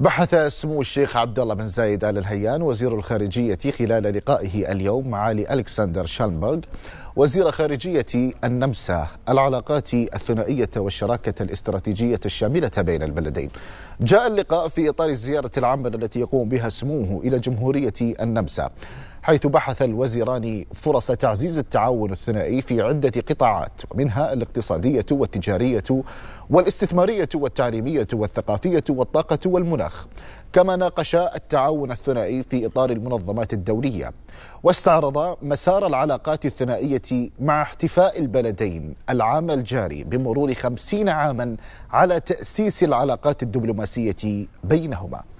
بحث سمو الشيخ عبد الله بن زايد ال نهيان وزير الخارجيه خلال لقائه اليوم معالي الكسندر شالنبرغ وزير خارجيه النمسا العلاقات الثنائيه والشراكه الاستراتيجيه الشامله بين البلدين. جاء اللقاء في اطار الزياره العامه التي يقوم بها سموه الى جمهوريه النمسا. حيث بحث الوزيران فرص تعزيز التعاون الثنائي في عدة قطاعات منها الاقتصادية والتجارية والاستثمارية والتعليمية والثقافية والطاقة والمناخ كما ناقشا التعاون الثنائي في إطار المنظمات الدولية واستعرضا مسار العلاقات الثنائية مع احتفاء البلدين العام الجاري بمرور خمسين عاما على تأسيس العلاقات الدبلوماسية بينهما